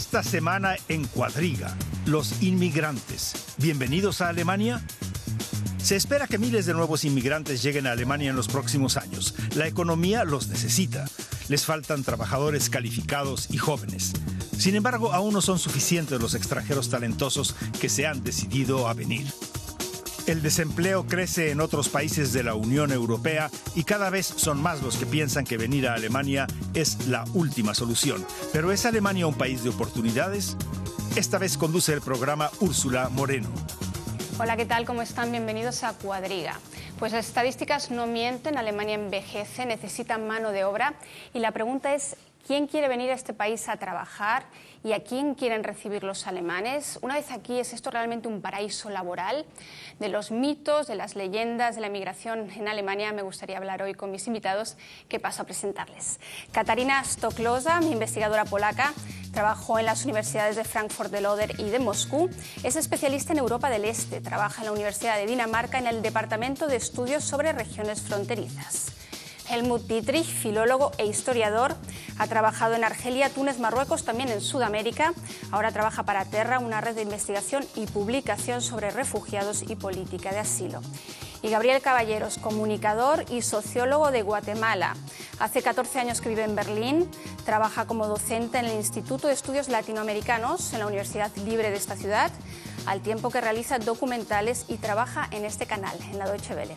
Esta semana en Cuadriga, los inmigrantes. Bienvenidos a Alemania. Se espera que miles de nuevos inmigrantes lleguen a Alemania en los próximos años. La economía los necesita. Les faltan trabajadores calificados y jóvenes. Sin embargo, aún no son suficientes los extranjeros talentosos que se han decidido a venir. El desempleo crece en otros países de la Unión Europea y cada vez son más los que piensan que venir a Alemania es la última solución. Pero ¿es Alemania un país de oportunidades? Esta vez conduce el programa Úrsula Moreno. Hola, ¿qué tal? ¿Cómo están? Bienvenidos a Cuadriga. Pues las estadísticas no mienten, Alemania envejece, necesita mano de obra y la pregunta es, quién quiere venir a este país a trabajar y a quién quieren recibir los alemanes. Una vez aquí, ¿es esto realmente un paraíso laboral? De los mitos, de las leyendas de la migración en Alemania me gustaría hablar hoy con mis invitados que paso a presentarles. Katarina Stoklosa, mi investigadora polaca, trabajó en las universidades de Frankfurt de Loder y de Moscú. Es especialista en Europa del Este, trabaja en la Universidad de Dinamarca en el Departamento de Estudios sobre Regiones Fronterizas. Helmut Dietrich, filólogo e historiador, ha trabajado en Argelia, Túnez, Marruecos, también en Sudamérica. Ahora trabaja para Terra, una red de investigación y publicación sobre refugiados y política de asilo y Gabriel Caballeros, comunicador y sociólogo de Guatemala. Hace 14 años que vive en Berlín, trabaja como docente en el Instituto de Estudios Latinoamericanos en la Universidad Libre de esta ciudad, al tiempo que realiza documentales y trabaja en este canal, en la Deutsche Welle.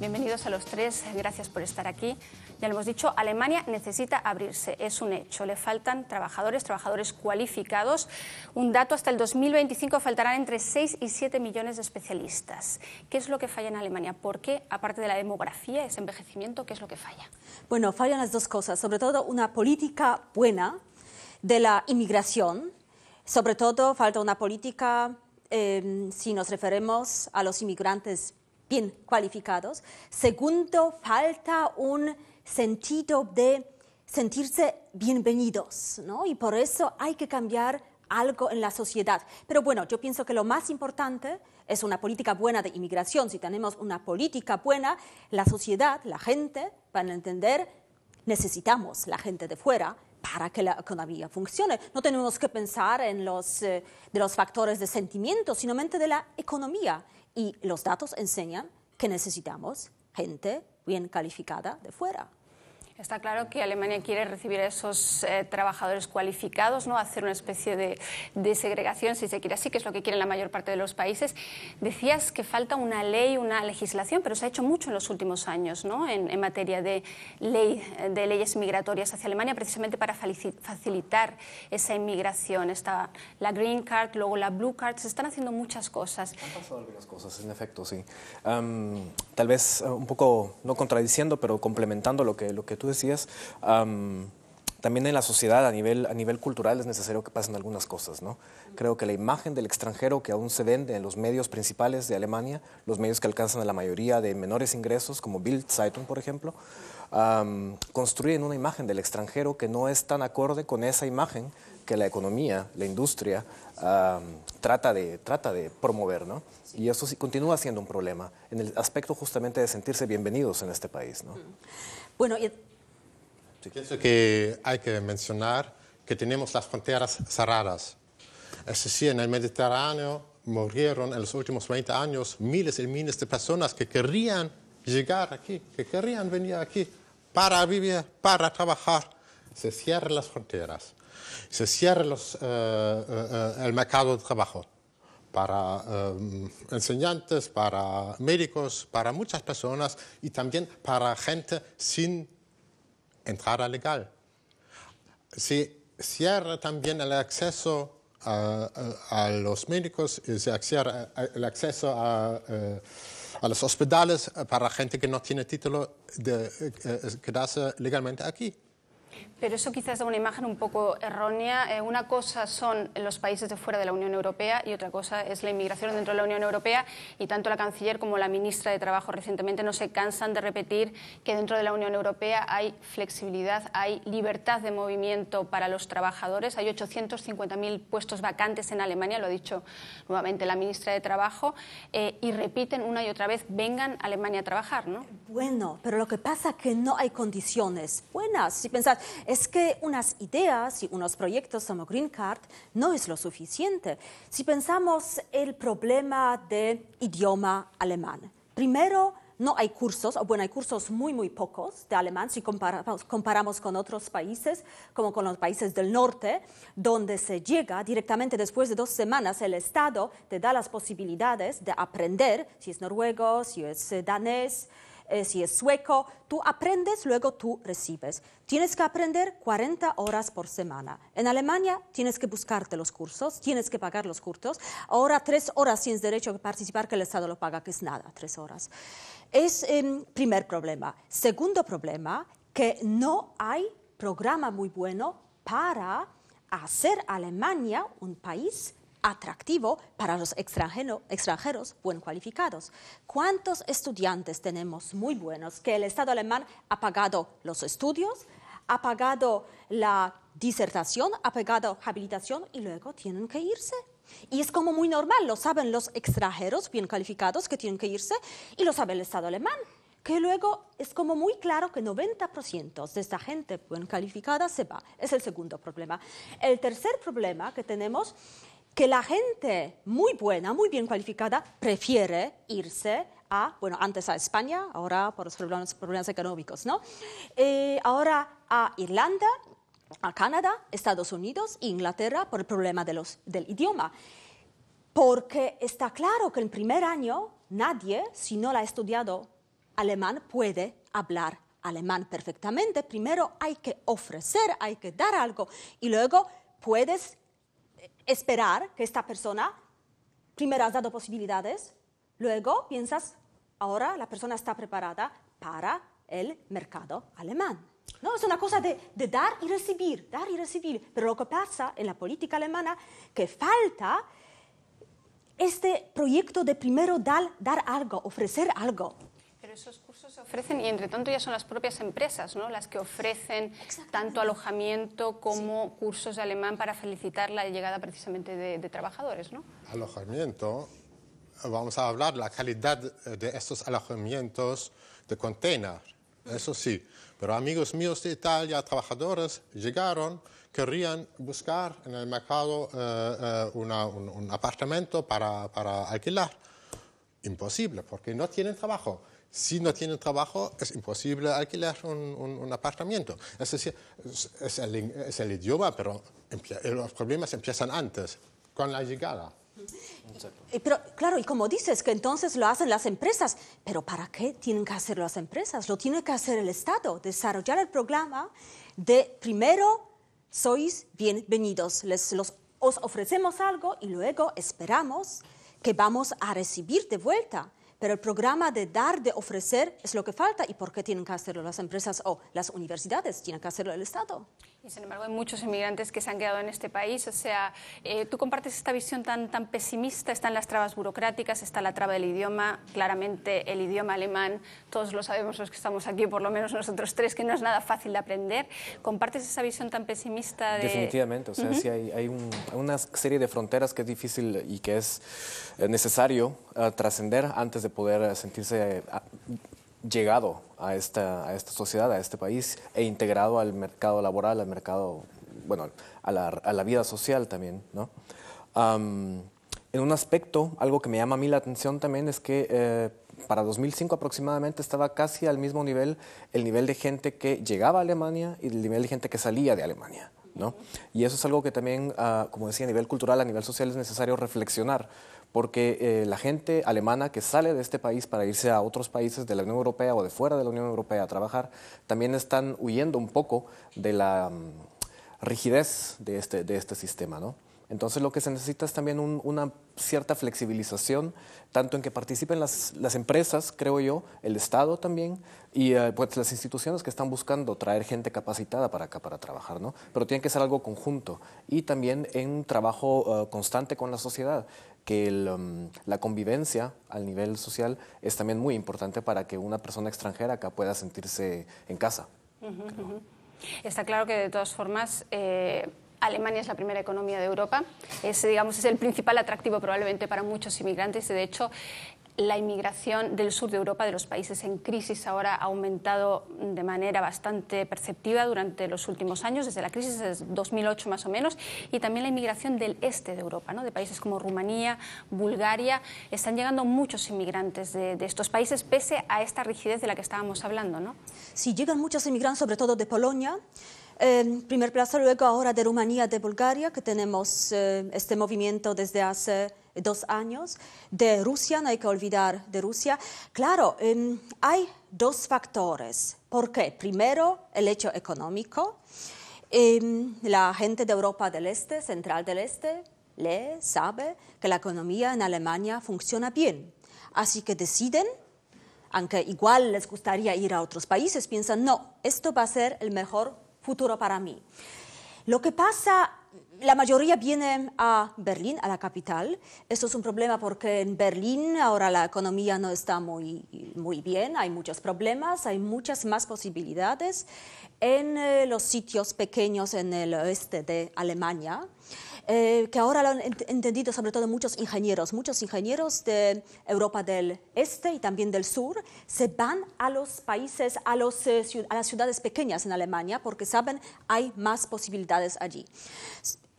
Bienvenidos a los tres, gracias por estar aquí. Ya lo hemos dicho, Alemania necesita abrirse, es un hecho. Le faltan trabajadores, trabajadores cualificados. Un dato, hasta el 2025 faltarán entre 6 y 7 millones de especialistas. ¿Qué es lo que falla en Alemania? ¿Por qué, aparte de la demografía, ese envejecimiento, qué es lo que falla? Bueno, fallan las dos cosas, sobre todo una política buena de la inmigración, sobre todo falta una política, eh, si nos referimos a los inmigrantes bien cualificados. Segundo, falta un sentido de sentirse bienvenidos, ¿no? Y por eso hay que cambiar algo en la sociedad. Pero bueno, yo pienso que lo más importante es una política buena de inmigración. Si tenemos una política buena, la sociedad, la gente, van a entender, necesitamos la gente de fuera para que la economía funcione. No tenemos que pensar en los, eh, de los factores de sentimiento, sino mente de la economía. Y los datos enseñan que necesitamos gente bien calificada de fuera. Está claro que Alemania quiere recibir a esos eh, trabajadores cualificados, ¿no? hacer una especie de, segregación, si se quiere así, que es lo que quieren la mayor parte de los países. Decías que falta una ley, una legislación, pero se ha hecho mucho en los últimos años ¿no? en, materia de, ley, de leyes migratorias hacia Alemania, precisamente para facilitar esa inmigración. Está la Green Card, luego la Blue Card, se están haciendo muchas cosas. Han pasado algunas cosas, en efecto, sí. tal vez eh, un poco, no contradiciendo, pero complementando lo que, lo que tú decías, también en la sociedad, a nivel, a nivel cultural, es necesario que pasen algunas cosas, ¿no? Creo que la imagen del extranjero que aún se vende en los medios principales de Alemania, los medios que alcanzan a la mayoría de menores ingresos, como Bild Zeitung, por ejemplo, construyen una imagen del extranjero que no es tan acorde con esa imagen que la economía, la industria, trata, de, trata de promover, ¿no? Y eso sí continúa siendo un problema en el aspecto justamente de sentirse bienvenidos en este país, ¿no? Bueno, y que hay que mencionar que tenemos las fronteras cerradas. Es decir, en el Mediterráneo murieron en los últimos 20 años miles y miles de personas que querían llegar aquí, que querían venir aquí para vivir, para trabajar. Se cierran las fronteras, se cierra eh, eh, eh, el mercado de trabajo para enseñantes, para médicos, para muchas personas y también para gente sin entrada legal. Se cierra también el acceso a, los médicos y se cierra eh, el acceso a, eh, a, los hospitales para gente que no tiene título de eh, quedarse legalmente aquí. Pero eso quizás da una imagen un poco errónea. Eh, una cosa son los países de fuera de la Unión Europea y otra cosa es la inmigración dentro de la Unión Europea. Y tanto la canciller como la ministra de Trabajo recientemente no se cansan de repetir que dentro de la Unión Europea hay flexibilidad, hay libertad de movimiento para los trabajadores. Hay 850.000 puestos vacantes en Alemania, lo ha dicho nuevamente la ministra de Trabajo. Eh, y repiten una y otra vez, vengan a Alemania a trabajar, ¿no? Bueno, pero lo que pasa es que no hay condiciones buenas. Si pensás, es que unas ideas y unos proyectos como Green Card no es lo suficiente. Si pensamos el problema de idioma alemán, primero no hay cursos, o bueno, hay cursos muy, muy pocos de alemán si comparamos, comparamos, con otros países, como con los países del norte, donde se llega directamente después de dos semanas, el Estado te da las posibilidades de aprender, si es noruego, si es danés, eh, si es sueco, tú aprendes, luego tú recibes. Tienes que aprender 40 horas por semana. En Alemania tienes que buscarte los cursos, tienes que pagar los cursos. Ahora tres horas tienes derecho a participar que el Estado lo paga, que es nada, tres horas. Es el em, primer problema. Segundo problema, que no hay programa muy bueno para hacer Alemania un país atractivo para los extranjeros buen cualificados. ¿Cuántos estudiantes tenemos muy buenos que el Estado alemán ha pagado los estudios, ha pagado la disertación, ha pagado habilitación y luego tienen que irse? Y es como muy normal, lo saben los extranjeros bien cualificados que tienen que irse y lo sabe el Estado alemán que luego es como muy claro que 90% de esta gente bien calificada se va. Es el segundo problema. El tercer problema que tenemos que la gente muy buena, muy bien cualificada, prefiere irse a, bueno, antes a España, ahora por los problemas, económicos, ¿no? Eh, ahora a Irlanda, a Canadá, Estados Unidos, Inglaterra, por el problema del idioma. Porque está claro que el primer año nadie, si no la ha estudiado alemán, puede hablar alemán perfectamente. Primero hay que ofrecer, hay que dar algo y luego puedes esperar que esta persona, primero has dado posibilidades, luego piensas, ahora la persona está preparada para el mercado alemán. No, es una cosa de, de, dar y recibir, dar y recibir. Pero lo que pasa en la política alemana, que falta este proyecto de primero dar, dar algo, ofrecer algo. Pero eso ofrecen y entre tanto ya son las propias empresas ¿no? las que ofrecen tanto alojamiento como cursos de alemán para felicitar la llegada precisamente de, trabajadores. ¿no? Alojamiento, vamos a hablar la calidad de estos alojamientos de container, eso sí, pero amigos míos de Italia, trabajadores, llegaron, querían buscar en el mercado eh, eh, un, un, apartamento para, para alquilar imposible, porque no tienen trabajo si no tienen trabajo, es imposible alquilar un, apartamento. Es decir, es, el, idioma, pero los problemas empiezan antes, con la llegada. pero claro, y como dices, que entonces lo hacen las empresas, pero ¿para qué tienen que hacer las empresas? Lo tiene que hacer el Estado, desarrollar el programa de primero sois bienvenidos, les, los, os ofrecemos algo y luego esperamos que vamos a recibir de vuelta pero el programa de dar, de ofrecer, es lo que falta. ¿Y por qué tienen que hacerlo las empresas o las universidades? ¿Tienen que hacerlo el Estado. Y sin embargo, hay muchos inmigrantes que se han quedado en este país. O sea, eh, ¿tú compartes esta visión tan, tan pesimista? Están las trabas burocráticas, está la traba del idioma, claramente el idioma alemán, todos lo sabemos los que estamos aquí, por lo menos nosotros tres, que no es nada fácil de aprender. ¿Compartes esa visión tan pesimista? De... Definitivamente, o sea, sí hay, una serie de fronteras que es difícil y que es eh, necesario eh, trascender antes de poder sentirse llegado a esta, sociedad, a este país, e integrado al mercado laboral, al mercado, bueno, a la, vida social también, en un aspecto, algo que me llama a mí la atención también es que eh, para 2005 aproximadamente estaba casi al mismo nivel el nivel de gente que llegaba a Alemania y el nivel de gente que salía de Alemania. Y eso es algo que también, ah, como decía, a nivel cultural, a nivel social es necesario reflexionar, porque eh, la gente alemana que sale de este país para irse a otros países de la Unión Europea o de fuera de la Unión Europea a trabajar, también están huyendo un poco de la mm, rigidez de este, de este sistema, ¿no? Entonces lo que se necesita es también una cierta flexibilización, tanto en que participen las, empresas, creo yo, el Estado también, y eh, pues las instituciones que están buscando traer gente capacitada para acá para trabajar, ¿no? Pero tiene que ser algo conjunto y también en un trabajo eh, constante con la sociedad que um, la convivencia al nivel social es también muy importante para que una persona extranjera acá pueda sentirse en casa. Está claro que de todas formas eh, Alemania es la primera economía de Europa, Ese, digamos, es el principal atractivo probablemente para muchos inmigrantes de hecho la inmigración del sur de Europa, de los países en crisis, ahora ha aumentado de manera bastante perceptiva durante los últimos años, desde la crisis de 2008 más o menos, y también la inmigración del este de Europa, de países como Rumanía, Bulgaria. Están llegando muchos inmigrantes de, de, estos países, pese a esta rigidez de la que estábamos hablando. ¿no? Sí, llegan muchos inmigrantes, sobre todo de Polonia. En primer plazo, luego ahora de Rumanía, de Bulgaria, que tenemos eh, este movimiento desde hace dos años. De Rusia, no hay que olvidar de Rusia. Claro, em, hay dos factores. ¿Por qué? Primero, el hecho económico. Em, la gente de Europa del Este, Central del Este, lee, sabe que la economía en Alemania funciona bien. Así que deciden aunque igual les gustaría ir a otros países, piensan, no, esto va a ser el mejor futuro para mí. Lo que pasa, la mayoría viene a Berlín, a la capital. Esto es un problema porque en Berlín ahora la economía no está muy, muy bien, hay muchos problemas, hay muchas más posibilidades en eh, los sitios pequeños en el oeste de Alemania. Eh, que ahora lo han entendido sobre todo muchos ingenieros. Muchos ingenieros de Europa del Este y también del Sur se van a los países, a, los, eh, a las ciudades pequeñas en Alemania porque saben hay más posibilidades allí.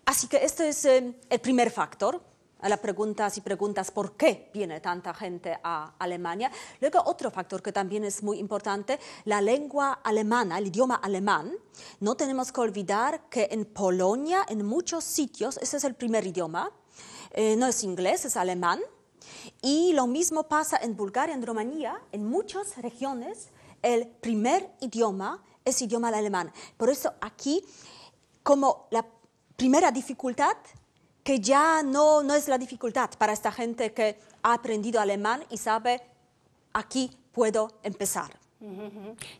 Así que este es eh, el primer factor a las preguntas y preguntas por qué viene tanta gente a Alemania. Luego otro factor que también es muy importante, la lengua alemana, el idioma alemán. No tenemos que olvidar que en Polonia, en muchos sitios, ese es el primer idioma. Eh, no es inglés, es alemán. Y lo mismo pasa en Bulgaria, en Rumanía, en muchas regiones, el primer idioma es idioma alemán. Por eso aquí, como la primera dificultad que ya no, es la dificultad para esta gente que ha aprendido alemán y sabe aquí puedo empezar.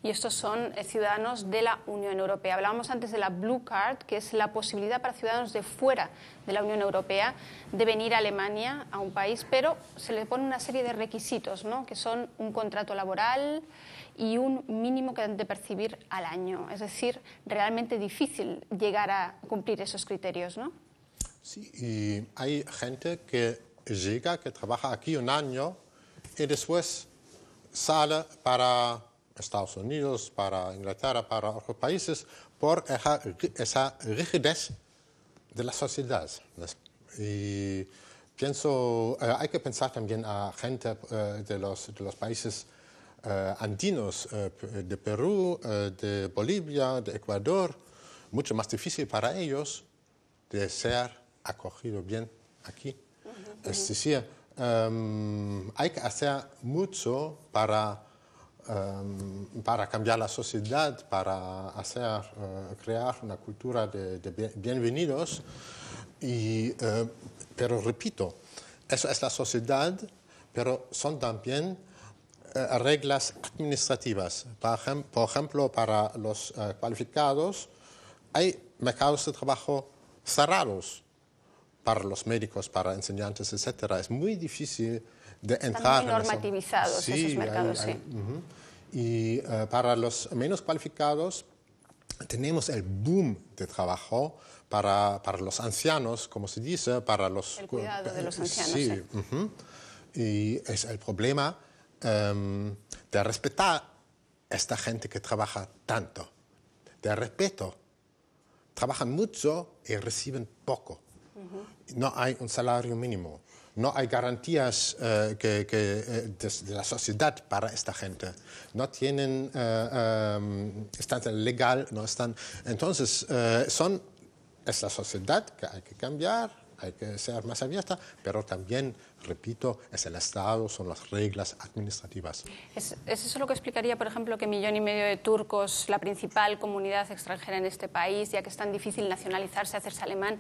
Y estos son eh, ciudadanos de la Unión Europea. Hablábamos antes de la Blue Card, que es la posibilidad para ciudadanos de fuera de la Unión Europea de venir a Alemania, a un país, pero se le pone una serie de requisitos, ¿no? que son un contrato laboral y un mínimo que han de percibir al año. Es decir, realmente difícil llegar a cumplir esos criterios. ¿no? Sí, y hay gente que llega, que trabaja aquí un año y después sale para Estados Unidos, para Inglaterra, para otros países, por esa, rigidez de la sociedad. Y pienso, eh, hay que pensar también a gente eh, de, los, países eh, andinos, de Perú, de Bolivia, de Ecuador, mucho más difícil para ellos de ser acogido bien aquí. Es decir, em, hay que hacer mucho para, em, para cambiar la sociedad, para hacer, eh, crear una cultura de, bienvenidos. Eh, pero repito, eso es la sociedad, pero son también eh, reglas administrativas. Por ejemplo, para los cualificados hay mercados de trabajo cerrados para los médicos, para enseñantes, etcétera, es muy difícil de entrar. Están muy normativizados esos mercados, sí. Y eh, para los menos cualificados tenemos el boom de trabajo para, para los ancianos, como se dice, para los... El cuidado de los ancianos. Sí, y es el problema em, de respetar a esta gente que trabaja tanto, de respeto. Trabajan mucho y reciben poco. No hay un salario mínimo, no hay garantías eh, que, eh, de, la sociedad para esta gente. No tienen eh, eh legal, no están. Entonces, son, es la sociedad que hay que cambiar, hay que ser más abierta, pero también, repito, es el Estado, son las reglas administrativas. ¿Es, ¿Es, eso lo que explicaría, por ejemplo, que millón y medio de turcos, la principal comunidad extranjera en este país, ya que es tan difícil nacionalizarse, hacerse alemán,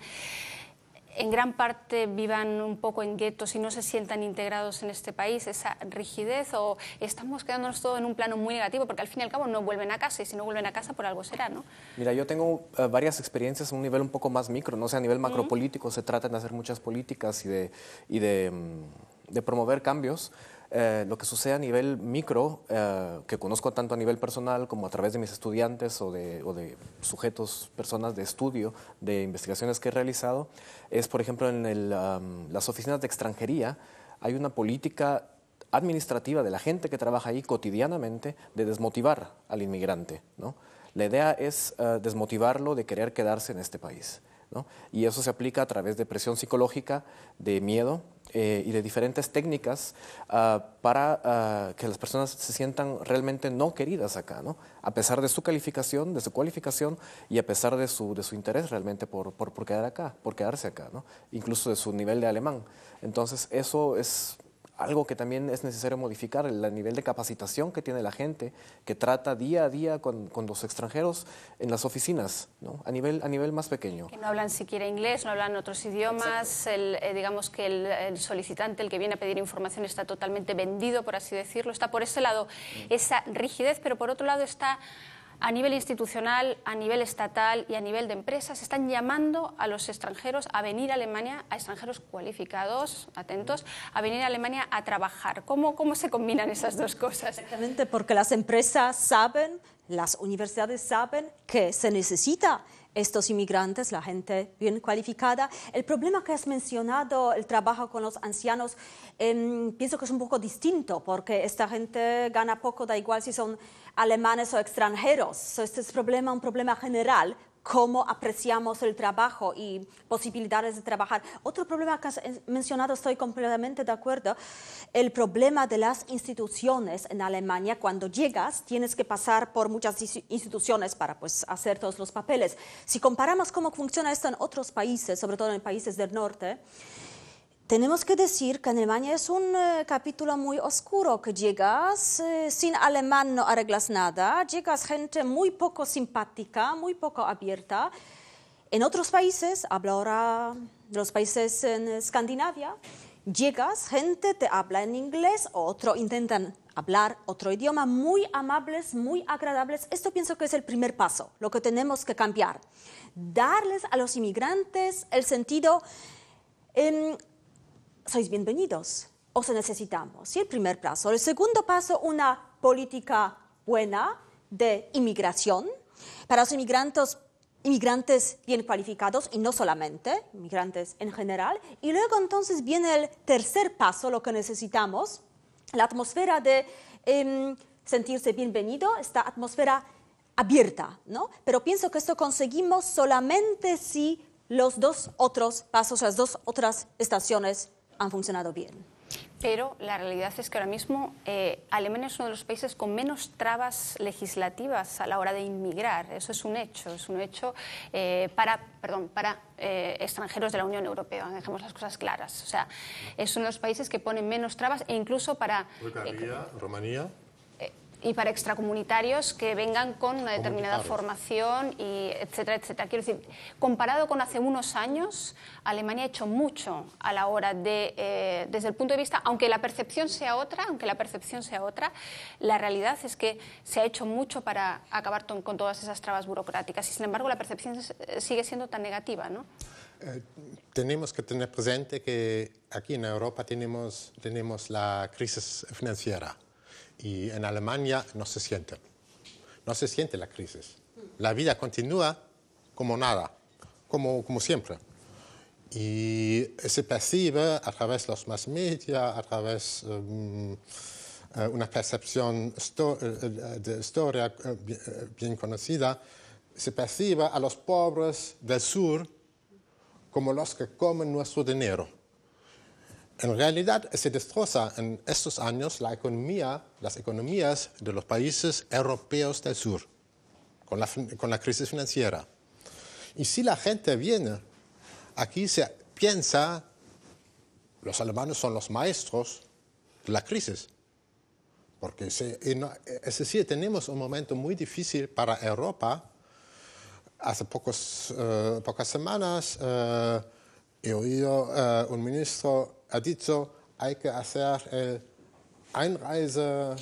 en gran parte vivan un poco en guetos y no se sientan integrados en este país, esa rigidez o estamos quedándonos todo en un plano muy negativo, porque al fin y al cabo no vuelven a casa y si no vuelven a casa por algo será, ¿no? Mira, yo tengo eh, varias experiencias a un nivel un poco más micro, no sé, sea, a nivel macropolítico se trata de hacer muchas políticas y de, y de mm, promover cambios. Eh, lo que sucede a nivel micro, eh, que conozco tanto a nivel personal como a través de mis estudiantes o de, sujetos, personas de estudio, de investigaciones que he realizado, es, por ejemplo, en las oficinas de extranjería hay una política administrativa de la gente que trabaja ahí cotidianamente de desmotivar al inmigrante. La idea es eh, desmotivarlo de querer quedarse en este país. Y eso se aplica a través de presión psicológica, de miedo, eh, y de diferentes técnicas ah, para ah, que las personas se sientan realmente no queridas acá, ¿no? A pesar de su calificación, de su cualificación y a pesar de su, de su interés realmente por, por quedar acá, por quedarse acá, ¿no? Incluso de su nivel de alemán. Entonces, eso es algo que también es necesario modificar, el nivel de capacitación que tiene la gente que trata día a día con, los extranjeros en las oficinas, ¿no? a, nivel, a nivel más pequeño. no hablan siquiera inglés, no hablan otros idiomas, eh, digamos que el, solicitante, el que viene a pedir información, está totalmente vendido, por así decirlo, está por ese lado mm. esa rigidez, pero por otro lado está a nivel institucional, a nivel estatal y a nivel de empresas, están llamando a los extranjeros a venir a Alemania, a extranjeros cualificados, atentos, a venir a Alemania a trabajar. ¿Cómo, se combinan esas dos cosas? Exactamente, porque las empresas saben, las universidades saben que se necesita estos inmigrantes, la gente bien cualificada. El problema que has mencionado, el trabajo con los ancianos, em, pienso que es un poco distinto, porque esta gente gana poco, da igual si son alemanes o extranjeros. este es un problema general cómo apreciamos el trabajo y posibilidades de trabajar. Otro problema que has eh, mencionado, estoy completamente de acuerdo, el problema de las instituciones en Alemania. Cuando llegas, tienes que pasar por muchas instituciones para pues, hacer todos los papeles. Si comparamos cómo funciona esto en otros países, sobre todo en países del norte, tenemos que decir que Alemania es un eh, capítulo muy oscuro, que llegas eh, sin alemán, no arreglas nada, llegas gente muy poco simpática, muy poco abierta. En otros países, hablo ahora de los países en Escandinavia, llegas, gente te habla en inglés, otro intentan hablar otro idioma, muy amables, muy agradables. Esto pienso que es el primer paso, lo que tenemos que cambiar. Darles a los inmigrantes el sentido... en... Em, sois bienvenidos, os necesitamos. Y el primer paso. El segundo paso, una política buena de inmigración para los inmigrantes, bien cualificados y no solamente, inmigrantes en general. Y luego entonces viene el tercer paso, lo que necesitamos, la atmósfera de em, sentirse bienvenido, esta atmósfera abierta, ¿no? Pero pienso que esto conseguimos solamente si los dos otros pasos, las dos otras estaciones han funcionado bien. Pero la realidad es que ahora mismo eh, Alemania es uno de los países con menos trabas legislativas a la hora de inmigrar. Eso es un hecho, es un hecho eh, para, perdón, para eh, extranjeros de la Unión Europea, dejemos las cosas claras. O sea, es uno de los países que pone menos trabas e incluso para... Bulgaria, Rumanía y para extracomunitarios que vengan con una determinada formación, y etcétera, etcétera. Quiero decir, comparado con hace unos años, Alemania ha hecho mucho a la hora de, eh, desde el punto de vista, aunque la percepción sea otra, aunque la percepción sea otra, la realidad es que se ha hecho mucho para acabar con todas esas trabas burocráticas y, sin embargo, la percepción sigue siendo tan negativa, ¿no? Eh, tenemos que tener presente que aquí en Europa tenemos, tenemos la crisis financiera y en Alemania no se siente. No se siente la crisis. La vida continúa como nada, como, siempre. Y se percibe a través de los más media, a través eh, mm, eh, una percepción eh, de historia bien conocida, se percibe a los pobres del sur como los que comen nuestro dinero en realidad se destroza en estos años la economía, las economías de los países europeos del sur con la, con la crisis financiera. Y si la gente viene, aquí se piensa, los alemanes son los maestros de la crisis, porque es decir, tenemos un momento muy difícil para Europa. Hace pocos, eh, pocas semanas eh, he oído eh, un ministro ha dicho hay que hacer el einreise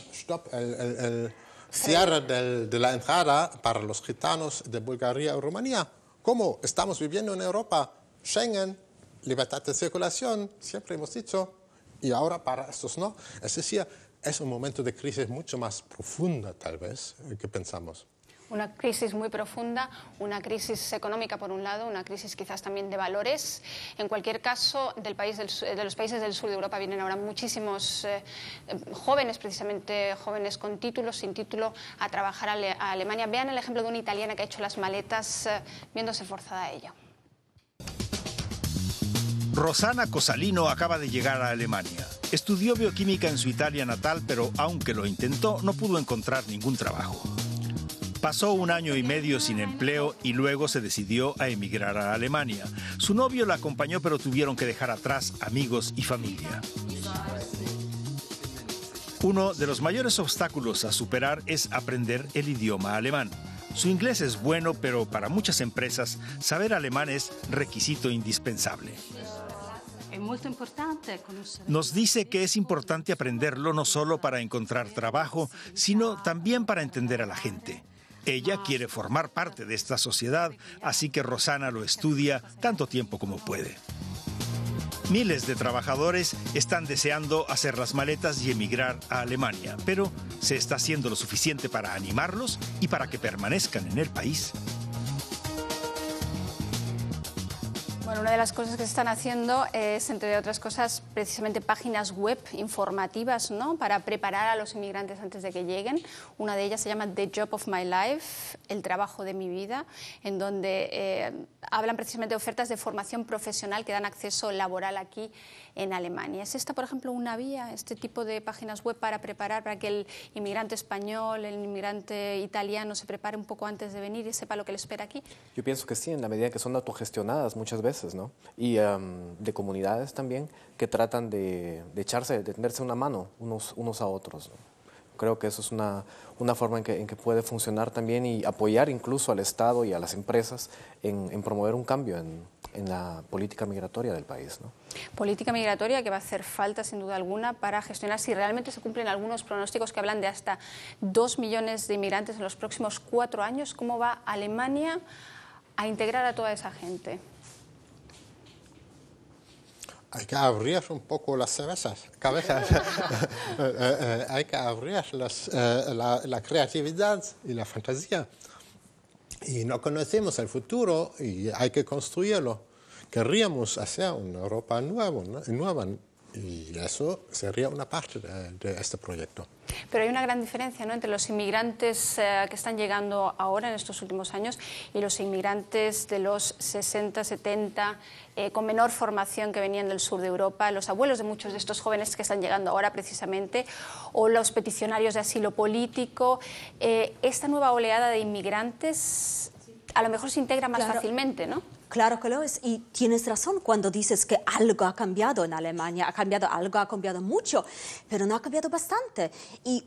el, cierre de la entrada para los gitanos de Bulgaria o Rumanía. ¿Cómo estamos viviendo en Europa? Schengen, libertad de circulación, siempre hemos dicho, y ahora para estos no. Es decir, es un momento de crisis mucho más profunda tal vez que pensamos una crisis muy profunda, una crisis económica por un lado, una crisis quizás también de valores. En cualquier caso, del país de los países del sur de Europa vienen ahora muchísimos eh, eh, jóvenes, precisamente jóvenes con títulos, sin título, a trabajar a, Alemania. Vean el ejemplo de una italiana que ha hecho las maletas eh, viéndose forzada a ello. Rosana Cosalino acaba de llegar a Alemania. Estudió bioquímica en su Italia natal, pero aunque lo intentó, no pudo encontrar ningún trabajo. Pasó un año y medio sin empleo y luego se decidió a emigrar a Alemania. Su novio la acompañó pero tuvieron que dejar atrás amigos y familia. Uno de los mayores obstáculos a superar es aprender el idioma alemán. Su inglés es bueno, pero para muchas empresas saber alemán es requisito indispensable. Nos dice que es importante aprenderlo no solo para encontrar trabajo, sino también para entender a la gente. Ella quiere formar parte de esta sociedad, así que Rosana lo estudia tanto tiempo como puede. Miles de trabajadores están deseando hacer las maletas y emigrar a Alemania, pero se está haciendo lo suficiente para animarlos y para que permanezcan en el país. Bueno, una de las cosas que se están haciendo es, entre otras cosas, precisamente páginas web informativas, ¿no? Para preparar a los inmigrantes antes de que lleguen. Una de ellas se llama The Job of My Life, el trabajo de mi vida, en donde eh, hablan precisamente de ofertas de formación profesional que dan acceso laboral aquí en Alemania. ¿Es esta, por ejemplo, una vía, este tipo de páginas web para preparar para que el inmigrante español, el inmigrante italiano se prepare un poco antes de venir y sepa lo que le espera aquí? Yo pienso que sí, en la medida que son autogestionadas muchas veces, ¿no? Y de comunidades también que tratan de, echarse, de tenerse una mano unos, unos a otros. ¿no? Creo que eso es una, forma en que, en que, puede funcionar también y apoyar incluso al Estado y a las empresas en, promover un cambio en, en, la política migratoria del país. Política migratoria que va a hacer falta, sin duda alguna, para gestionar si realmente se cumplen algunos pronósticos que hablan de hasta dos millones de inmigrantes en los próximos cuatro años. ¿Cómo va Alemania a integrar a toda esa gente? hay que abrir un poco las cabezas, cabezas. Eh, eh, hay que abrir eh, la, creatividad y la fantasía. Y no conocemos el futuro y hay que construirlo. Querríamos hacer una Europa nueva, nueva y eso sería una parte de, este proyecto. Pero hay una gran diferencia ¿no? entre los inmigrantes eh, que están llegando ahora en estos últimos años y los inmigrantes de los 60, 70, eh, con menor formación que venían del sur de Europa, los abuelos de muchos de estos jóvenes que están llegando ahora precisamente, o los peticionarios de asilo político. Eh, esta nueva oleada de inmigrantes a lo mejor se integra más fácilmente, ¿no? Claro que lo es. Y tienes razón cuando dices que algo ha cambiado en Alemania. Ha cambiado algo, ha cambiado mucho, pero no ha cambiado bastante. Y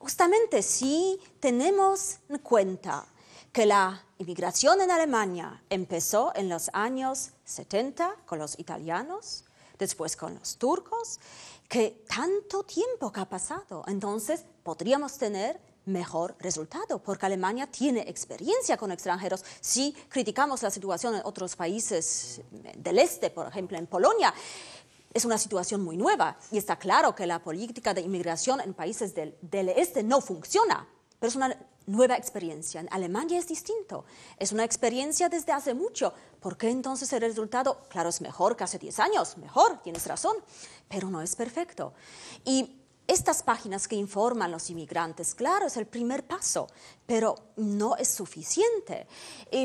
justamente si tenemos en cuenta que la inmigración en Alemania empezó en los años 70 con los italianos, después con los turcos, que tanto tiempo que ha pasado, entonces podríamos tener mejor resultado, porque Alemania tiene experiencia con extranjeros. Si criticamos la situación en otros países del este, por ejemplo en Polonia, es una situación muy nueva y está claro que la política de inmigración en países del, este no funciona, pero es una nueva experiencia. En Alemania es distinto, es una experiencia desde hace mucho. ¿Por qué entonces el resultado? Claro, es mejor que hace 10 años, mejor, tienes razón, pero no es perfecto. Estas páginas que informan a los inmigrantes, claro, es el primer paso, pero no es suficiente,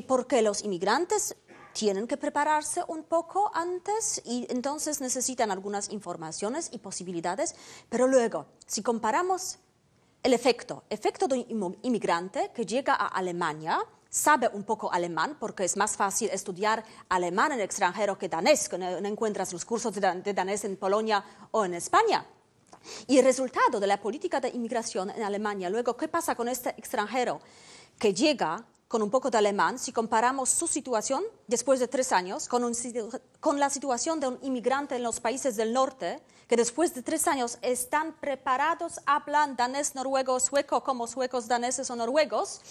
porque los inmigrantes tienen que prepararse un poco antes y entonces necesitan algunas informaciones y posibilidades, pero luego, si comparamos el efecto, efecto de un inmigrante que llega a Alemania, sabe un poco alemán, porque es más fácil estudiar alemán en el extranjero que danés, que no encuentras los cursos de danés en Polonia o en España. Y el resultado de la política de inmigración en Alemania, luego, ¿qué pasa con este extranjero que llega con un poco de alemán si comparamos su situación después de tres años con, la situación de un inmigrante en los países del norte, que después de tres años están preparados, hablan danés, noruego, sueco, como suecos, daneses o noruegos,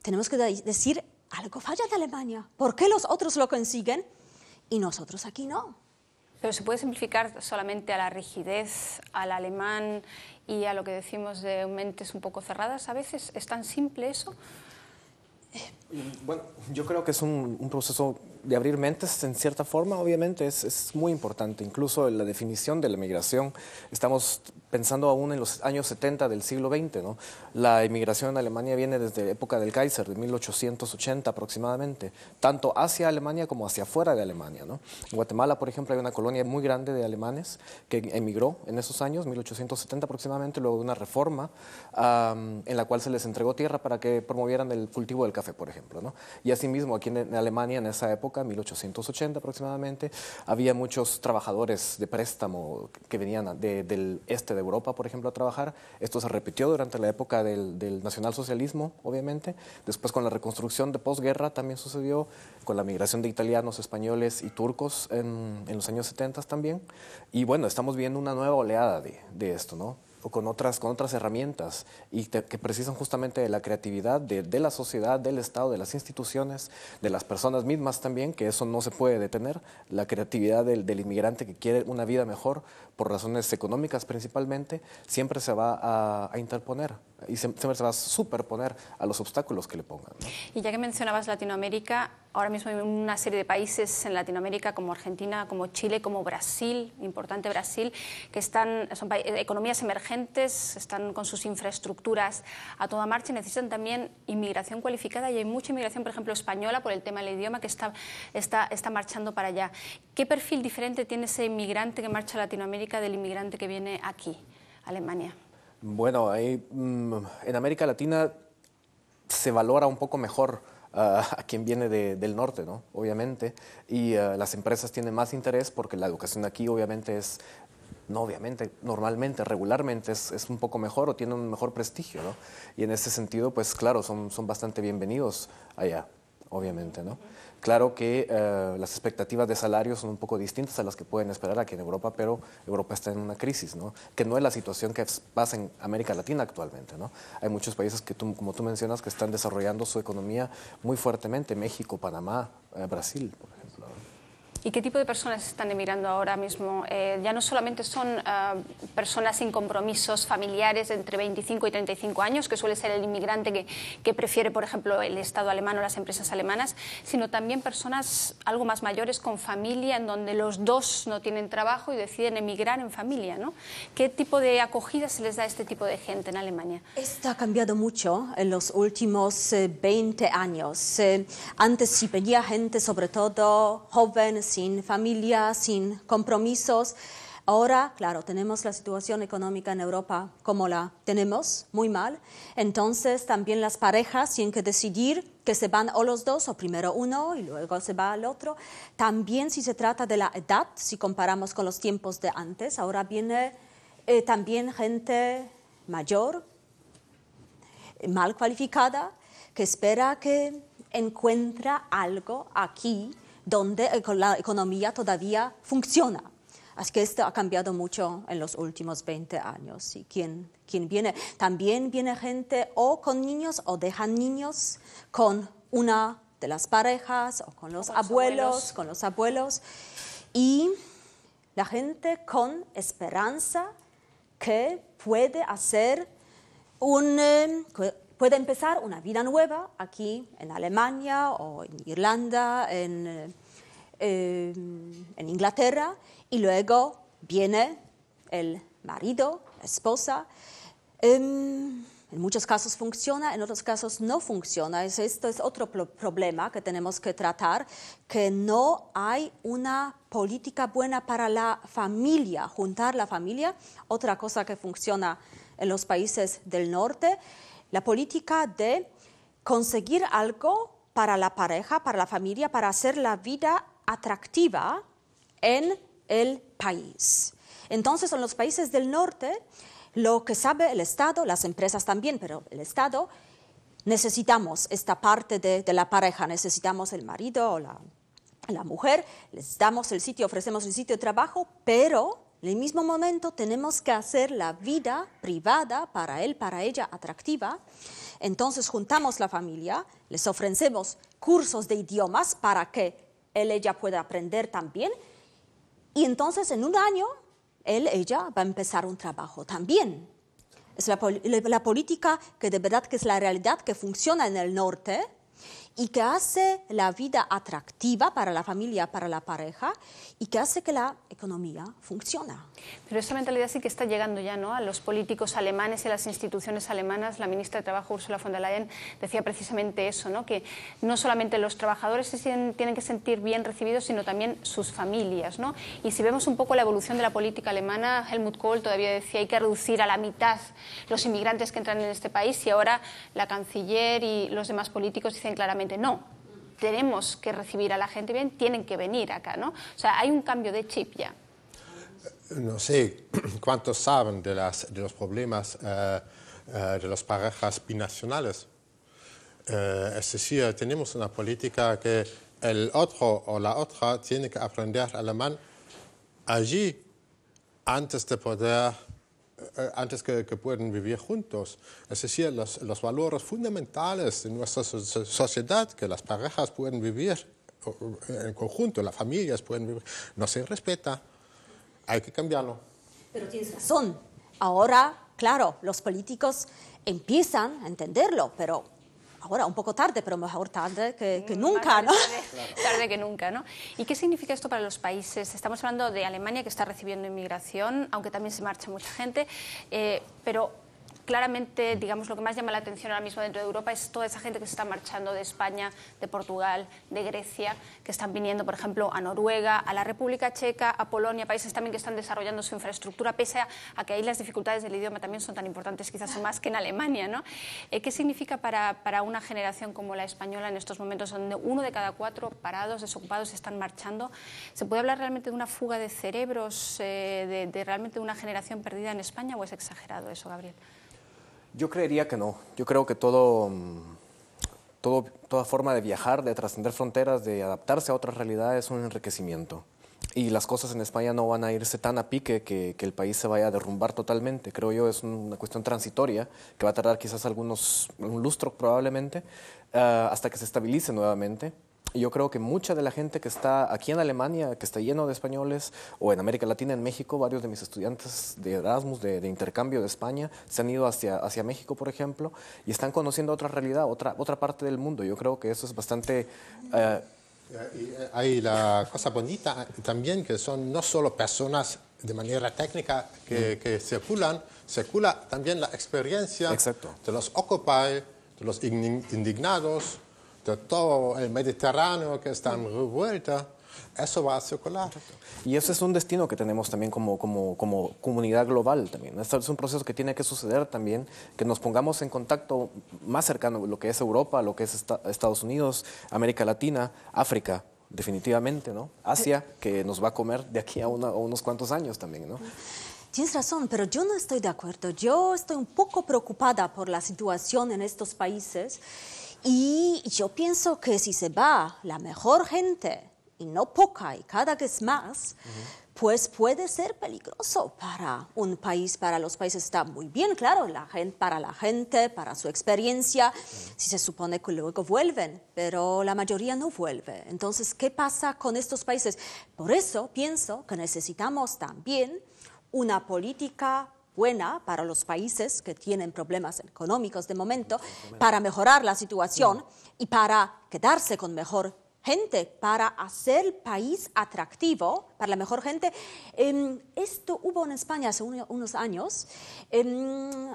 tenemos que decir, algo falla de Alemania. ¿Por qué los otros lo consiguen y nosotros aquí no? Pero se puede simplificar solamente a la rigidez, al alemán y a lo que decimos de mentes un poco cerradas. A veces es tan simple eso. Bueno, yo creo que es un, proceso de abrir mentes en cierta forma, obviamente, es, muy importante. Incluso la definición de la migración, estamos pensando aún en los años 70 del siglo XX, ¿no? La emigración en Alemania viene desde la época del Kaiser, de 1880 aproximadamente, tanto hacia Alemania como hacia fuera de Alemania, ¿no? En Guatemala, por ejemplo, hay una colonia muy grande de alemanes que emigró en esos años, 1870 aproximadamente, luego de una reforma en la cual se les entregó tierra para que promovieran el cultivo del café, por ejemplo, ¿no? Y asimismo, aquí en Alemania, en esa época, 1880 aproximadamente, había muchos trabajadores de préstamo que venían del este de Europa, por ejemplo, a trabajar. Esto se repitió durante la época del, nacionalsocialismo, obviamente. Después con la reconstrucción de posguerra también sucedió, con la migración de italianos, españoles y turcos en, en los años 70 también. Y bueno, estamos viendo una nueva oleada de, de esto, ¿no? o con otras, con otras herramientas y que precisan justamente de la creatividad de, la sociedad, del Estado, de las instituciones, de las personas mismas también, que eso no se puede detener, la creatividad del inmigrante que quiere una vida mejor, por razones económicas principalmente, siempre se va a, interponer y siempre se va a superponer a los obstáculos que le pongan. Y ya que mencionabas Latinoamérica, ahora mismo hay una serie de países en Latinoamérica como Argentina, como Chile, como Brasil, importante Brasil, que están, son economías emergentes, están con sus infraestructuras a toda marcha y necesitan también inmigración cualificada y hay mucha inmigración, por ejemplo, española por el tema del idioma que está, está, está marchando para allá. ¿Qué perfil diferente tiene ese inmigrante que marcha a Latinoamérica? del inmigrante que viene aquí, Alemania? Bueno, mm, en América Latina se valora un poco mejor ah, a quien viene del norte, ¿no? Obviamente. Y ah, las empresas tienen más interés porque la educación aquí obviamente es no obviamente, normalmente, regularmente es, un poco mejor o tiene un mejor prestigio, ¿no? Y en ese sentido, pues claro, son, son bastante bienvenidos allá obviamente, ¿no? Claro que eh, las expectativas de salario son un poco distintas a las que pueden esperar aquí en Europa, pero Europa está en una crisis, ¿no? Que no es la situación que pasa en América Latina actualmente, ¿no? Hay muchos países que, tú, como tú mencionas, que están desarrollando su economía muy fuertemente, México, Panamá, eh, Brasil, por ejemplo. ¿Y qué tipo de personas están emigrando ahora mismo? Eh, ya no solamente son eh, personas sin compromisos familiares entre 25 y 35 años, que suele ser el inmigrante que, prefiere, por ejemplo, el Estado alemán o las empresas alemanas, sino también personas algo más mayores con familia, en donde los dos no tienen trabajo y deciden emigrar en familia. ¿no? ¿Qué tipo de acogida se les da a este tipo de gente en Alemania? Esto ha cambiado mucho en los últimos 20 eh, años. Antes sí pedía gente, sobre todo jóvenes, sin familia, sin compromisos. Ahora, claro, tenemos la situación económica en Europa como la tenemos, muy mal. Entonces, también las parejas tienen que decidir que se van o los dos, o primero uno y luego se va al otro. También si se trata de la edad, si comparamos con los tiempos de antes, ahora viene eh, también gente mayor, mal cualificada, que espera que encuentra algo aquí donde la economía todavía funciona. Así que esto ha cambiado mucho en los últimos 20 años. ¿Y quién, quién viene? También viene gente o con niños o dejan niños con una de las parejas o con los, abuelos, con los abuelos. Y la gente con esperanza que puede hacer un, eh, puede empezar una vida nueva aquí en Alemania o en Irlanda, en, eh, Inglaterra, y luego viene el marido, la esposa. Em, en muchos casos funciona, en otros casos no funciona. Esto es otro problema que tenemos que tratar, que no hay una política buena para la familia, juntar la familia, otra cosa que funciona en los países del norte la política de conseguir algo para la pareja, para la familia, para hacer la vida atractiva en el país. Entonces, en los países del norte, lo que sabe el Estado, las empresas también, pero el Estado, necesitamos esta parte de, la pareja, necesitamos el marido o la, la mujer, les damos el sitio, ofrecemos el sitio de trabajo, pero en el mismo momento tenemos que hacer la vida privada para él, para ella atractiva. Entonces juntamos la familia, les ofrecemos cursos de idiomas para que él, ella pueda aprender también. Y entonces en un año, él, ella va a empezar un trabajo también. Es la, política que de verdad que es la realidad que funciona en el norte y que hace la vida atractiva para la familia, para la pareja y que hace que la economía funcione. Pero esa mentalidad sí que está llegando ya ¿no? a los políticos alemanes y a las instituciones alemanas. La ministra de Trabajo, Ursula von der Leyen, decía precisamente eso, ¿no? que no solamente los trabajadores tienen que sentir bien recibidos, sino también sus familias. ¿no? Y si vemos un poco la evolución de la política alemana, Helmut Kohl todavía decía hay que reducir a la mitad los inmigrantes que entran en este país y ahora la canciller y los demás políticos dicen claramente no, tenemos que recibir a la gente bien, tienen que venir acá, ¿no? O sea, hay un cambio de chip ya. Eh, no sé cuántos saben de, los problemas eh, eh, de las parejas binacionales. es decir, tenemos una política que el otro o la otra tiene que aprender alemán allí antes de poder eh, eh, antes que, puedan vivir juntos. Es decir, los, los, valores fundamentales de nuestra sociedad, que las parejas pueden vivir en conjunto, las familias pueden vivir, no se respeta. Hay que cambiarlo. Pero tienes razón. Ahora, claro, los políticos empiezan a entenderlo, pero ahora un poco tarde, pero mejor tarde que, mm, nunca, ¿no? Tarde, que nunca, ¿no? ¿Y qué significa esto para los países? Estamos hablando de Alemania, que está recibiendo inmigración, aunque también se marcha mucha gente, eh, pero claramente, digamos, lo que más llama la atención ahora mismo dentro de Europa es toda esa gente que se está marchando de España, de Portugal, de Grecia, que están viniendo, por ejemplo, a Noruega, a la República Checa, a Polonia, países también que están desarrollando su infraestructura, pese a, que ahí las dificultades del idioma también son tan importantes, quizás más que en Alemania, ¿no? Eh, ¿Qué significa para, una generación como la española en estos momentos, donde uno de cada cuatro parados, desocupados, están marchando? ¿Se puede hablar realmente de una fuga de cerebros, eh, de realmente una generación perdida en España o es exagerado eso, Gabriel? Yo creería que no. Yo creo que mm, todo, toda forma de viajar, de trascender fronteras, de adaptarse a otras realidades es un enriquecimiento. Y las cosas en España no van a irse tan a pique que, el país se vaya a derrumbar totalmente. Creo yo es una cuestión transitoria que va a tardar quizás algunos, un lustro probablemente, ah, hasta que se estabilice nuevamente yo creo que mucha de la gente que está aquí en Alemania, que está lleno de españoles, o en América Latina, en México, varios de mis estudiantes de Erasmus, de, intercambio de España, se han ido hacia, hacia México, por ejemplo, y están conociendo otra realidad, otra, otra parte del mundo. Yo creo que eso es bastante... Eh, eh, hay la cosa bonita también que son no solo personas de manera técnica que, circulan, circula también la experiencia de los Occupy, de los indignados, todo el Mediterráneo que está en revuelta, eso va a circular. Y eso es un destino que tenemos también como, como, como comunidad global también. es un proceso que tiene que suceder también, que nos pongamos en contacto más cercano, lo que es Europa, lo que es Estados Unidos, América Latina, África, definitivamente, ¿no? Asia, que nos va a comer de aquí a, a unos cuantos años también, ¿no? Tienes razón, pero yo no estoy de acuerdo. Yo estoy un poco preocupada por la situación en estos países y yo pienso que si se va la mejor gente, y no poca, y cada vez más, pues puede ser peligroso para un país, para los países. Está muy bien, claro, para la gente, para su experiencia, si se supone que luego vuelven, pero la mayoría no vuelve. Entonces, ¿qué pasa con estos países? Por eso pienso que necesitamos también una política buena para los países que tienen problemas económicos de momento, para mejorar la situación y para quedarse con mejor gente, para hacer el país atractivo para la mejor gente. Em, esto hubo en España hace unos años. Em,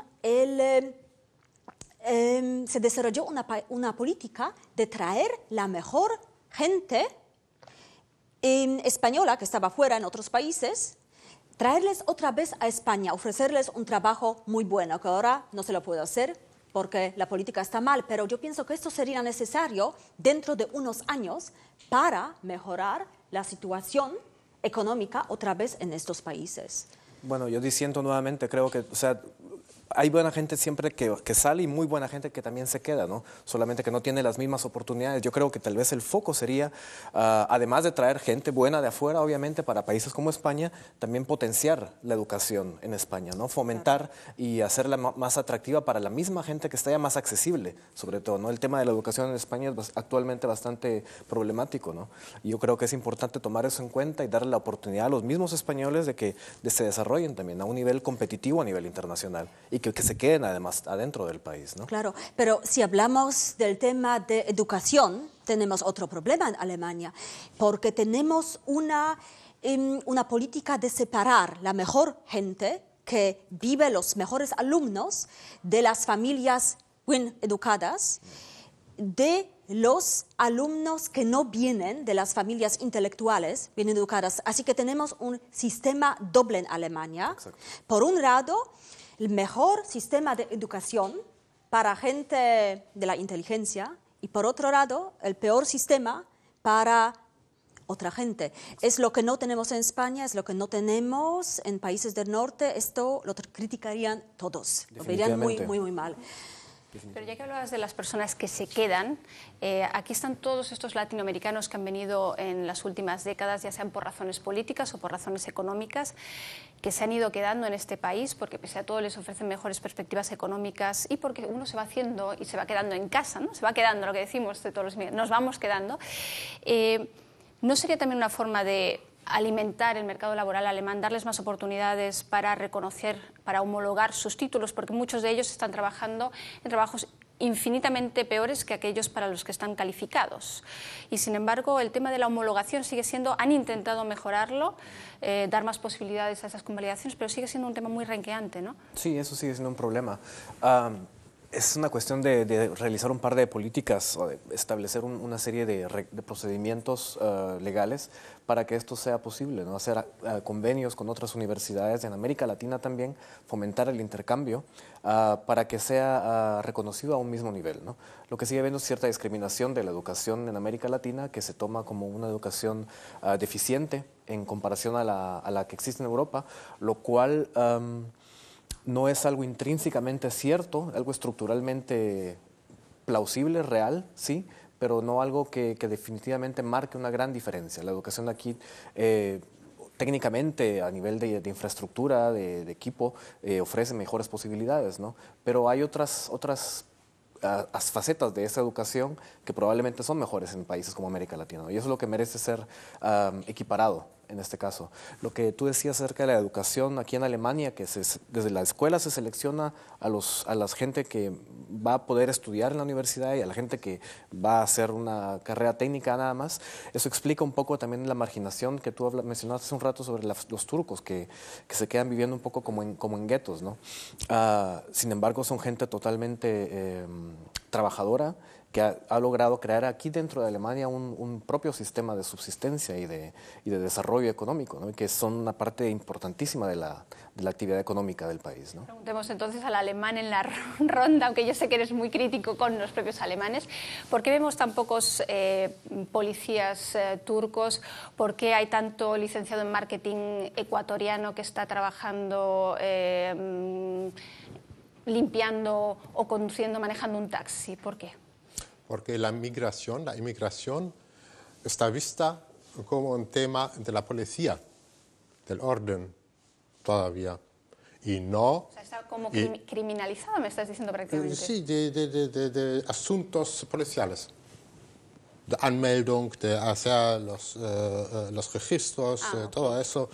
em, se desarrolló una, una política de traer la mejor gente española que estaba fuera en otros países traerles otra vez a España, ofrecerles un trabajo muy bueno, que ahora no se lo puedo hacer porque la política está mal, pero yo pienso que esto sería necesario dentro de unos años para mejorar la situación económica otra vez en estos países. Bueno, yo diciendo nuevamente, creo que, o sea, hay buena gente siempre que, sale y muy buena gente que también se queda, ¿no? Solamente que no tiene las mismas oportunidades. Yo creo que tal vez el foco sería, ah, además de traer gente buena de afuera, obviamente, para países como España, también potenciar la educación en España, ¿no? Fomentar y hacerla más atractiva para la misma gente que está ya más accesible, sobre todo, ¿no? El tema de la educación en España es actualmente bastante problemático, ¿no? Yo creo que es importante tomar eso en cuenta y darle la oportunidad a los mismos españoles de que se desarrollen también a un nivel competitivo a nivel internacional que, se queden además adentro del país. ¿no? Claro, pero si hablamos del tema de educación, tenemos otro problema en Alemania, porque tenemos una, em, una política de separar la mejor gente que vive los mejores alumnos de las familias bien educadas, de los alumnos que no vienen de las familias intelectuales bien educadas. Así que tenemos un sistema doble en Alemania. Por un lado, el mejor sistema de educación para gente de la inteligencia y por otro lado el peor sistema para otra gente. Es lo que no tenemos en España, es lo que no tenemos en países del norte. Esto lo criticarían todos, lo verían muy, muy, muy mal. Pero ya que hablabas de las personas que se quedan, eh, aquí están todos estos latinoamericanos que han venido en las últimas décadas, ya sean por razones políticas o por razones económicas que se han ido quedando en este país porque pese a todo les ofrecen mejores perspectivas económicas y porque uno se va haciendo y se va quedando en casa, ¿no? se va quedando, lo que decimos de todos los nos vamos quedando. Eh, ¿No sería también una forma de alimentar el mercado laboral alemán, darles más oportunidades para reconocer, para homologar sus títulos, porque muchos de ellos están trabajando en trabajos infinitamente peores que aquellos para los que están calificados. Y sin embargo, el tema de la homologación sigue siendo, han intentado mejorarlo, eh, dar más posibilidades a esas convalidaciones, pero sigue siendo un tema muy renqueante, ¿no? Sí, eso sigue siendo un problema. es una cuestión de, realizar un par de políticas o establecer una serie de, procedimientos eh, legales para que esto sea posible, ¿no? hacer eh, convenios con otras universidades en América Latina también, fomentar el intercambio ah, para que sea ah, reconocido a un mismo nivel. Lo que sigue habiendo es cierta discriminación de la educación en América Latina, que se toma como una educación ah, deficiente en comparación a la, que existe en Europa, lo cual... no es algo intrínsecamente cierto, algo estructuralmente plausible, real, sí, pero no algo que, definitivamente marque una gran diferencia. La educación aquí... Eh, técnicamente a nivel de, infraestructura, de, equipo, eh, ofrece mejores posibilidades, ¿no? Pero hay otras, otras ah, facetas de esa educación que probablemente son mejores en países como América Latina. Y eso es lo que merece ser ah, equiparado en este caso. Lo que tú decías acerca de la educación aquí en Alemania, que desde la escuela se selecciona a, los, a la gente que va a poder estudiar en la universidad y a la gente que va a hacer una carrera técnica nada más, eso explica un poco también la marginación que tú mencionaste hace un rato sobre los turcos, que, que, se quedan viviendo un poco como en, como en guetos. ¿no? Ah, sin embargo, son gente totalmente em, trabajadora que ha, logrado crear aquí dentro de Alemania un, propio sistema de subsistencia y de, desarrollo económico, ¿no? que son una parte importantísima de la, actividad económica del país. Preguntemos entonces al alemán en la ronda, aunque yo sé que eres muy crítico con los propios alemanes, ¿por qué vemos tan pocos eh, policías eh, turcos? ¿Por qué hay tanto licenciado en marketing ecuatoriano que está trabajando? Eh, mm, limpiando o conduciendo, manejando un taxi. ¿Por qué? porque la migración, la inmigración, está vista como un tema de la policía, del orden todavía. Y no... O sea, está como criminalizado, me estás diciendo prácticamente. Sí, de, asuntos policiales. De anmeldung, de hacer los, eh, eh, los registros, ah, eh, todo eso.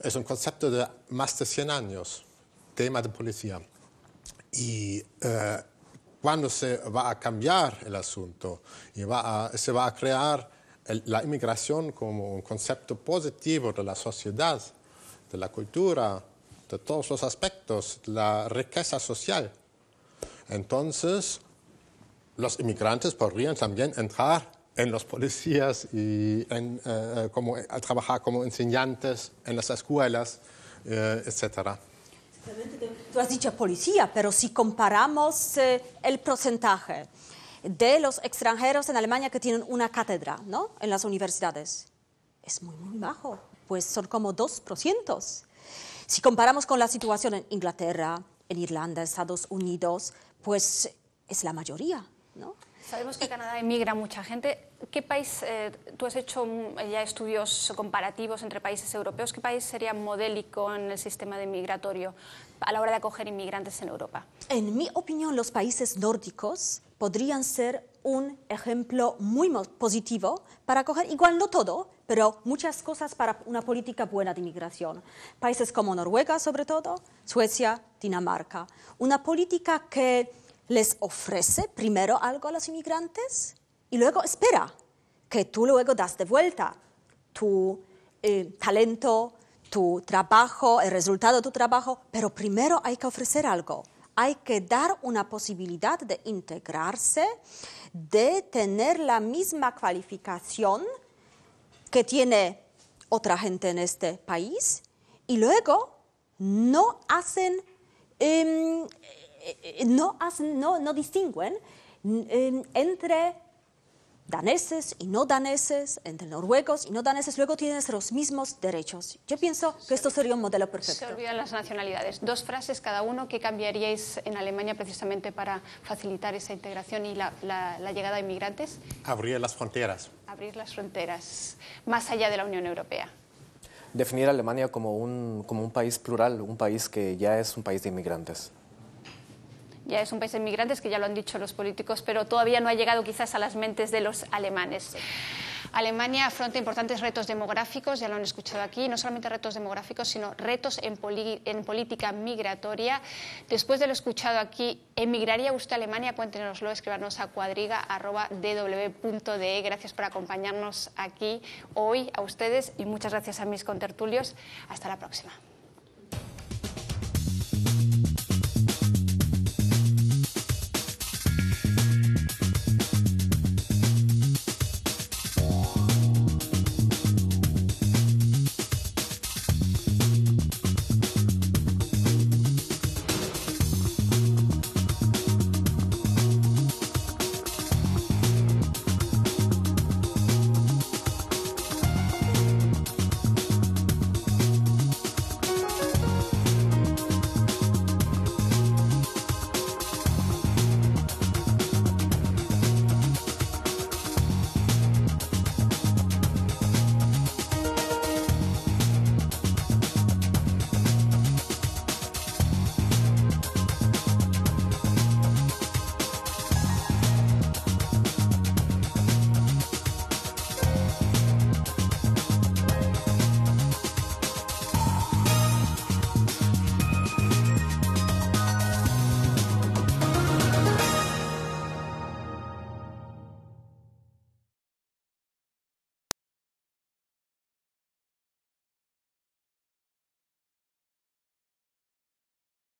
es un concepto de más de 100 años, tema de policía. Y cuando se va a cambiar el asunto y se va a crear la inmigración como un concepto positivo de la sociedad, de la cultura, de todos los aspectos, de la riqueza social. Entonces, los inmigrantes podrían también entrar en los policías y eh, eh, trabajar como enseñantes en las escuelas, eh, etc. Tú has dicho policía, pero si comparamos eh, el porcentaje de los extranjeros en Alemania que tienen una cátedra ¿no? en las universidades, es muy, muy bajo, pues son como 2%. Si comparamos con la situación en Inglaterra, en Irlanda, Estados Unidos, pues es la mayoría, ¿no? Sabemos que Canadá emigra mucha gente. ¿Qué país, eh, tú has hecho mm, ya estudios comparativos entre países europeos, qué país sería modélico en el sistema de migratorio a la hora de acoger inmigrantes en Europa? En mi opinión, los países nórdicos podrían ser un ejemplo muy positivo para acoger, igual no todo, pero muchas cosas para una política buena de inmigración. Países como Noruega, sobre todo, Suecia, Dinamarca. Una política que les ofrece primero algo a los inmigrantes y luego espera que tú luego das de vuelta tu eh, talento, tu trabajo, el resultado de tu trabajo, pero primero hay que ofrecer algo. Hay que dar una posibilidad de integrarse, de tener la misma cualificación que tiene otra gente en este país y luego no hacen em, eh, no, distinguen eh, entre daneses y no daneses, entre noruegos y no daneses, luego tienes los mismos derechos. Yo pienso que esto sería un modelo perfecto. Se olvidan las nacionalidades. Dos frases cada uno que cambiaríais en Alemania precisamente para facilitar esa integración y la, llegada de inmigrantes. Abrir las fronteras. Abrir las fronteras, más allá de la Unión Europea. Definir Alemania como un país plural, un país que ya es un país de inmigrantes ya es un país de migrantes que ya lo han dicho los políticos, pero todavía no ha llegado quizás a las mentes de los alemanes. Alemania afronta importantes retos demográficos, ya lo han escuchado aquí, no solamente retos demográficos, sino retos en, en política migratoria. Después de lo escuchado aquí, ¿emigraría usted a Alemania? Cuéntenoslo, escribanos a cuadriga.dw.de. E. Gracias por acompañarnos aquí hoy a ustedes y muchas gracias a mis contertulios. Hasta la próxima.